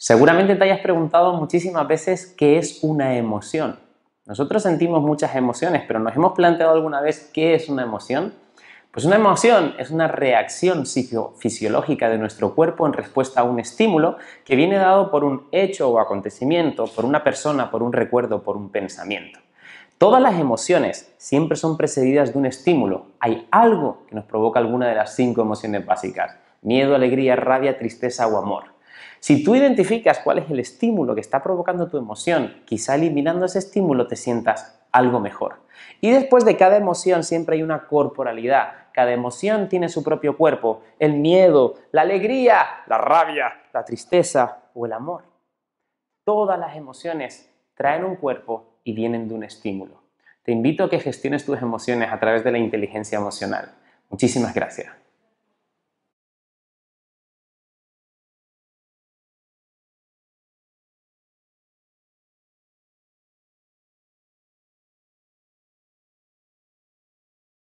Seguramente te hayas preguntado muchísimas veces qué es una emoción. Nosotros sentimos muchas emociones, pero ¿nos hemos planteado alguna vez qué es una emoción? Pues una emoción es una reacción psicofisiológica de nuestro cuerpo en respuesta a un estímulo que viene dado por un hecho o acontecimiento, por una persona, por un recuerdo, por un pensamiento. Todas las emociones siempre son precedidas de un estímulo. Hay algo que nos provoca alguna de las cinco emociones básicas. Miedo, alegría, rabia, tristeza o amor. Si tú identificas cuál es el estímulo que está provocando tu emoción, quizá eliminando ese estímulo te sientas algo mejor. Y después de cada emoción siempre hay una corporalidad. Cada emoción tiene su propio cuerpo, el miedo, la alegría, la rabia, la tristeza o el amor. Todas las emociones traen un cuerpo y vienen de un estímulo. Te invito a que gestiones tus emociones a través de la inteligencia emocional. Muchísimas gracias.